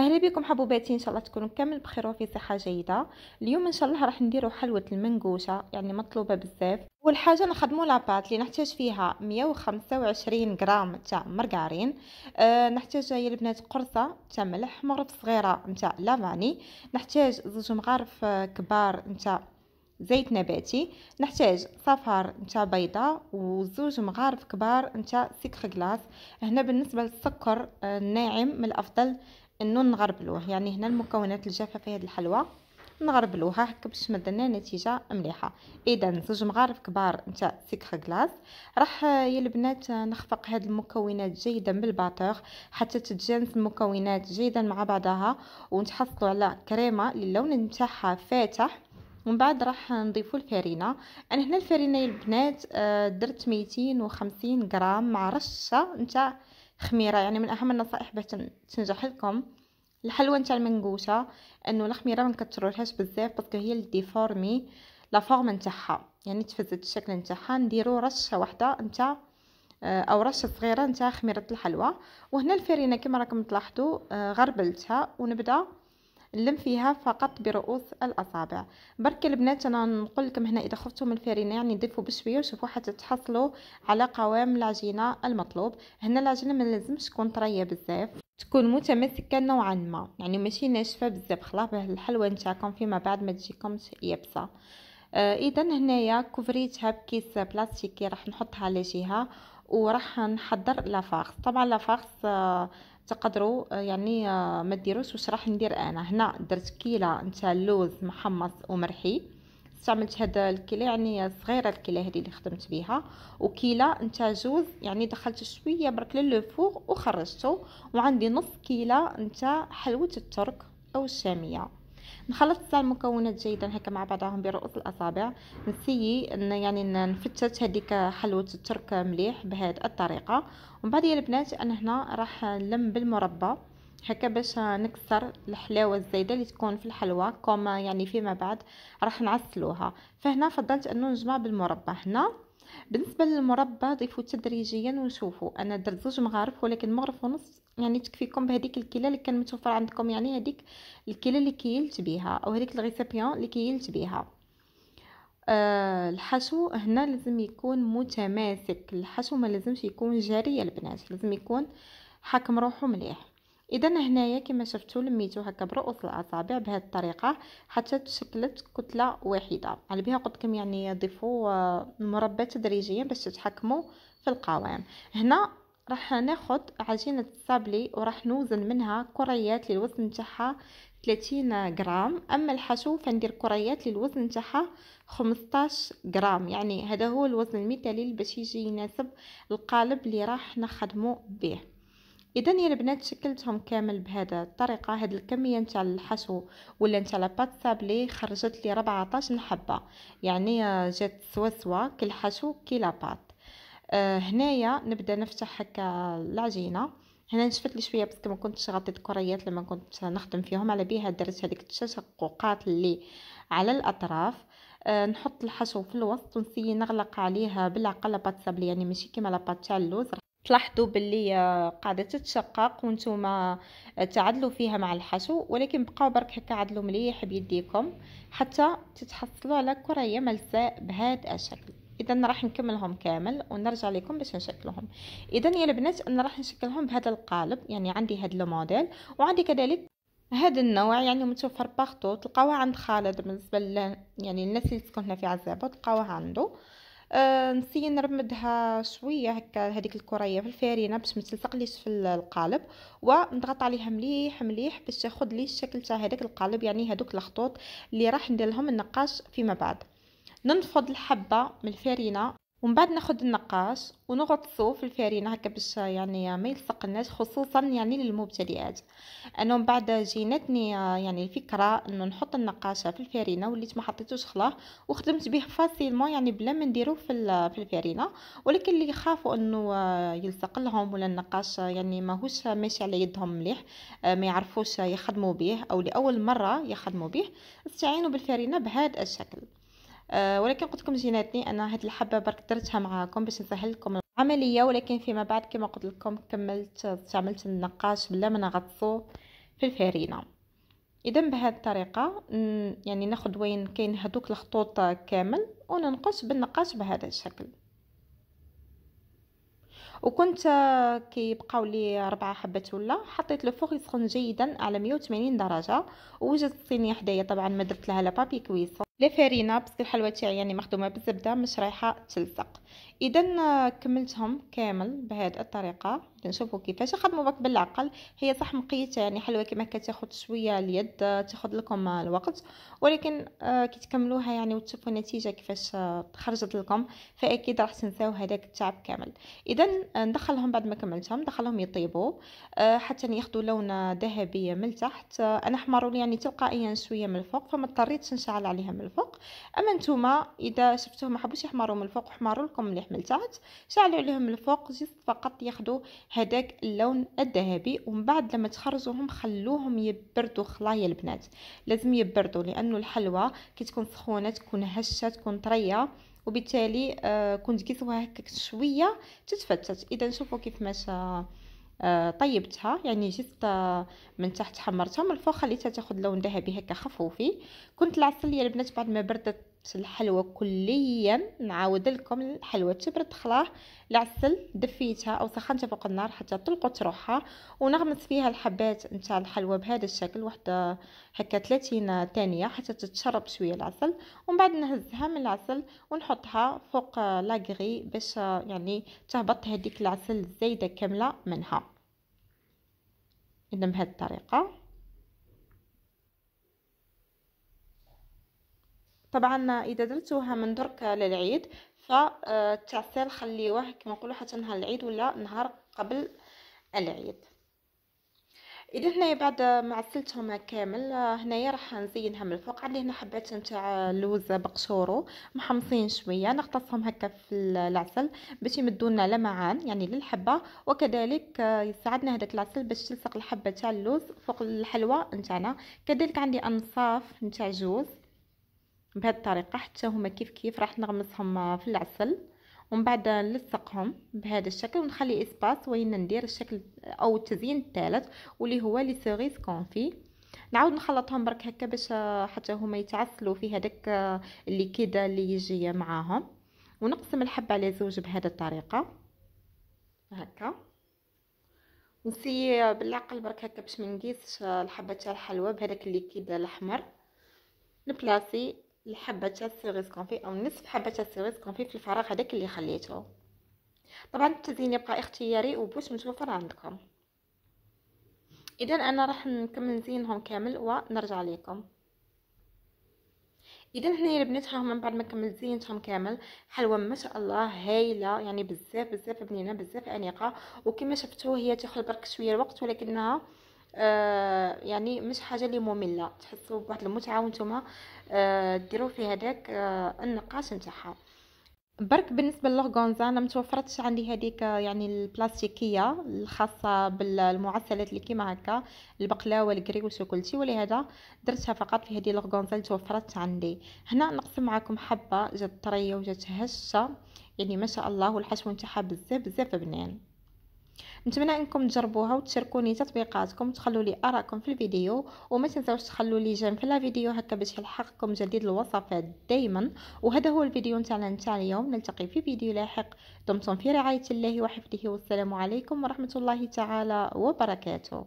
اهلا بكم حبوباتي ان شاء الله تكونوا كامل بخير وفي صحه جيده اليوم ان شاء الله راح نديروا حلوه المنقوشه يعني مطلوبه بزاف اول حاجه نخدموا لاباط اللي نحتاج فيها 125 غرام تاع مرقارين أه نحتاج يا البنات قرصه تاع ملح مغرف صغيره نتاع لافاني نحتاج زوج مغارف آه، كبار نتاع زيت نباتي نحتاج صفار نتاع بيضة وزوج مغارف كبار نتاع سكر غلاس هنا بالنسبة للسكر آه، الناعم من الأفضل انه نغربلوه يعني هنا المكونات الجافه في هذه الحلوى نغربلوها هكا باش مدنا نتيجه مليحه اذا زوج مغارف كبار نتاع سكر غلاس راح يا البنات نخفق هاد المكونات جيدا بالباتور حتى تتجانس المكونات جيدا مع بعضها ونتحصلوا على كريمه للون اللون نتاعها فاتح ومن بعد راح نضيفوا الفارينه انا هنا الفارينه يا البنات آه، درت 250 غرام مع رشه نتاع خميره يعني من اهم النصائح باش تنجح لكم الحلوى نتاع المنقوشه انه الخميره ما نكثرولهاش بزاف باسكو هي اللي ديفورمي لا فورم نتاعها يعني تفزت الشكل نتاعها نديرو رشه واحده نتاع آه، او رشه صغيره نتاع خميره الحلوى وهنا الفرينه كما راكم تلاحظوا آه، غربلتها ونبدا نلم فيها فقط برؤوس الاصابع برك البنات انا نقول لكم هنا اذا خفتوا من الفرينه يعني ضيفوا بشويه وشوفوا حتى تحصلوا على قوام العجينه المطلوب هنا العجينه ما لازمش تكون طريه بزاف تكون متماسكه نوعا ما يعني ماشي ناشفه بزاف خلاص الحلوه نتاعكم فيما بعد ما تجيكمش يابسه آه اذا هنايا كوفريتها بكيس بلاستيكي راح نحطها على جهه وراح نحضر لافاغس طبعا لافاغس آه، تقدروا آه، يعني آه، ما ديروش واش راح ندير انا هنا درت كيله نتاع اللوز محمص ومرحي استعملت هاد الكيله يعني صغيره الكيله هذه اللي خدمت بها وكيله نتاع جوز يعني دخلت شويه برك للفوغ وخرجته وعندي نص كيله نتاع حلوه الترك او الشاميه نخلط تاع المكونات جيدا هكا مع بعضهم برؤوس الاصابع نسيي ان يعني نفتت هذيك حلوه الترك مليح بهذه الطريقه ومن بعد يا البنات انا هنا راح نلم بالمربى هكا باش نكسر الحلاوه الزايده اللي تكون في الحلوى كما يعني فيما بعد راح نعسلوها فهنا فضلت انه نجمع بالمربى هنا بالنسبه للمربى ضيفوا تدريجيا ونشوفوا انا درت زوج مغارف ولكن مغرف ونص يعني تكفيكم بهذيك الكلى اللي كان متوفر عندكم يعني هذيك الكلى اللي كيلت بها او هذيك الغيسابيون اللي كيلت بها آه، الحشو هنا لازم يكون متماسك الحشو ما لازمش يكون جاري البنات لازم يكون حاكم روحو مليح اذا هنايا كما شفتوا لميتو هكا برؤوس الاصابع بهذه الطريقه حتى تشكلت كتله واحده على بها قلت لكم يعني ضيفوا آه، مربى تدريجيا باش تتحكموا في القوام هنا راح ناخد عجينة الصابلي وراح نوزن منها كريات للوزن تاعها 30 غرام اما الحشو فندير كريات للوزن تاعها 15 غرام يعني هذا هو الوزن المثالي باش يجي يناسب القالب اللي راح نخدمو به اذا يا البنات شكلتهم كامل بهذا الطريقه هاد الكميه نتاع الحشو ولا نتاع لاباط صابلي خرجت لي 14 حبه يعني آه، جات سوا سوا كل حشو كي لاباط آه، هنايا نبدا نفتح هكا العجينه هنا نشفت لي شويه باسكو ما كنتش غطيت الكريات لما كنت نخدم فيهم على بيها درت هذيك التشققات اللي على الاطراف آه نحط الحشو في الوسط ونسي نغلق عليها بالعقل لاباط سابلي يعني ماشي كيما لاباط تاع اللوز تلاحظوا باللي آه، قاعده تتشقق وانتم آه، تعدلوا فيها مع الحشو ولكن بقاو برك هكا عدلوا مليح بيديكم حتى تتحصلوا على كريه ملساء بهذا الشكل اذا راح نكملهم كامل ونرجع لكم باش نشكلهم اذا يا البنات انا راح نشكلهم بهذا القالب يعني عندي هذا موديل وعندي كذلك هذا النوع يعني متوفر باختو تلقاوه عند خالد بالنسبه ل يعني الناس اللي تسكن هنا في عزابه تلقاوه عنده أه نسي نرمدها شويه هكا هذيك الكريه في الفرينه باش ما تلصقليش في القالب ونضغط عليها مليح مليح باش تاخذ لي الشكل تاع هذاك القالب يعني هذوك الخطوط اللي راح ندير لهم النقاش فيما بعد ننفض الحبه من الفرينه ومن بعد ناخذ النقاش ونغطسو في الفرينه هكا باش يعني ما يلصقناش خصوصا يعني للمبتدئات انا من بعد جيناتني يعني الفكره انه نحط النقاشه في الفرينه وليت ما حطيتوش خلاه وخدمت به فاسيلمون يعني بلا ما نديرو في في الفرينه ولكن اللي يخافوا انه يلصق لهم ولا النقاش يعني ماهوش ماشي على يدهم مليح ما يعرفوش يخدموا به او لاول مره يخدموا به استعينوا بالفرينه بهذا الشكل آه، ولكن قلت لكم جيناتني انا هاد الحبه برك درتها معاكم باش نسهل لكم العمليه ولكن فيما بعد كما قلت لكم كملت استعملت النقاش بلا ما نغطسو في الفرينه اذا بهذه الطريقه يعني ناخذ وين كاين هذوك الخطوط كامل وننقش بالنقاش بهذا الشكل وكنت آه، كيبقاو لي ربعه حبات ولا حطيت لو فوغ يسخن جيدا على 180 درجه ووجدت الصينيه حدايا طبعا ما درت لها لا بابي كويسه لا فرينه باسكو الحلوه تاعي يعني مخدومه بالزبده مش رايحه تلصق اذا كملتهم كامل بهذه الطريقه نشوفوا كيفاش خدموا بك بالعقل هي صح مقيته يعني حلوه كما كتاخذ شويه اليد تاخذ لكم الوقت ولكن آه، كي تكملوها يعني وتشوفوا النتيجه كيفاش آه، خرجت لكم فاكيد راح تنساو هذاك التعب كامل اذا آه، ندخلهم بعد ما كملتهم ندخلهم يطيبوا حتى ياخذوا لون ذهبي من تحت انا حمروا يعني تلقائيا شويه من الفوق فما اضطريتش نشعل عليها من الفوق الفوق اما نتوما اذا شفتوهم ما حبوش يحمروا من الفوق حمروا لكم مليح من تحت شعلوا عليهم الفوق جست فقط ياخذوا هذاك اللون الذهبي ومن بعد لما تخرجوهم خلوهم يبردوا خلايا البنات لازم يبردوا لانه الحلوى كي تكون سخونه تكون هشه تكون طريه وبالتالي آه كنت قيسوها هكاك شويه تتفتت اذا شوفوا كيف ماشى طيبتها يعني جبت آه، من تحت حمرتها من الفوق خليتها تاخذ لون ذهبي هكا خفوفي كنت يا البنات بعد ما بردت الحلوى كليا نعاود لكم الحلوى تبرد خلاه العسل دفيتها او سخنتها فوق النار حتى طلقت روحها ونغمس فيها الحبات نتاع الحلوى بهذا الشكل واحد هكا 30 ثانيه حتى تتشرب شويه العسل ومن بعد نهزها من العسل ونحطها فوق آه، لاغري باش آه، يعني تهبط هذيك العسل الزايده كامله منها اذا بهذه الطريقه طبعا اذا درتوها من درك للعيد فالتعسل آه، خليوه كما نقولوا حتى نهار العيد ولا نهار قبل العيد اذا هنايا بعد ما عسلتهم كامل آه، هنايا راح نزينها من الفوق عندي هنا حبات نتاع اللوز بقشورو محمصين شويه نغطسهم هكا في العسل باش يمدوا لنا لمعان يعني للحبه وكذلك آه، يساعدنا هذاك العسل باش تلصق الحبه تاع اللوز فوق الحلوى نتاعنا كذلك عندي انصاف نتاع جوز بهذه الطريقه حتى هما كيف كيف راح نغمسهم آه، في العسل ومن بعد نلصقهم بهذا الشكل ونخلي اسباس وين ندير الشكل او التزيين الثالث واللي هو لي سيريس كونفي نعاود نخلطهم برك هكا باش آه، حتى هما يتعسلوا في هذاك آه، اللي كده اللي يجي معاهم ونقسم الحبه على زوج بهذه الطريقه هكا نسي بالعقل برك هكا باش ما نقيسش آه، الحبه تاع الحلوى بهذاك اللي كده الاحمر نبلاسي الحبه تاع السيريس كونفي او نصف حبه تاع السيريس كونفي في الفراغ هذاك اللي خليته طبعا التزيين يبقى اختياري وبوش متوفر عندكم اذا انا راح نكمل نزينهم كامل ونرجع لكم اذا هنايا البنات ها من بعد ما كملت زينتهم كامل حلوه ما شاء الله هايله يعني بزاف بزاف بنينه بزاف انيقه وكما شفتوا هي تاخذ برك شويه الوقت ولكنها آه، يعني مش حاجه اللي ممله تحسوا بواحد المتعه وانتم آه، ديروا في هذاك آه، النقاش نتاعها برك بالنسبه للغونزا انا متوفرتش عندي هذيك يعني البلاستيكيه الخاصه بالمعسلات اللي كيما هكا البقلاوه الكري وكلشي ولهذا درتها فقط في هذه الغونزا اللي توفرت عندي هنا نقسم معكم حبه جات طريه وجات هشه يعني ما شاء الله والحشو نتاعها بزاف بزاف بنان نتمنى انكم تجربوها وتشاركوني تطبيقاتكم وتخلوا لي ارائكم في الفيديو وما تنساوش تخلوا لي جيم في لا فيديو هكا باش يلحقكم جديد الوصفات دائما وهذا هو الفيديو نتاعنا نتاع اليوم نلتقي في فيديو لاحق دمتم في رعايه الله وحفظه والسلام عليكم ورحمه الله تعالى وبركاته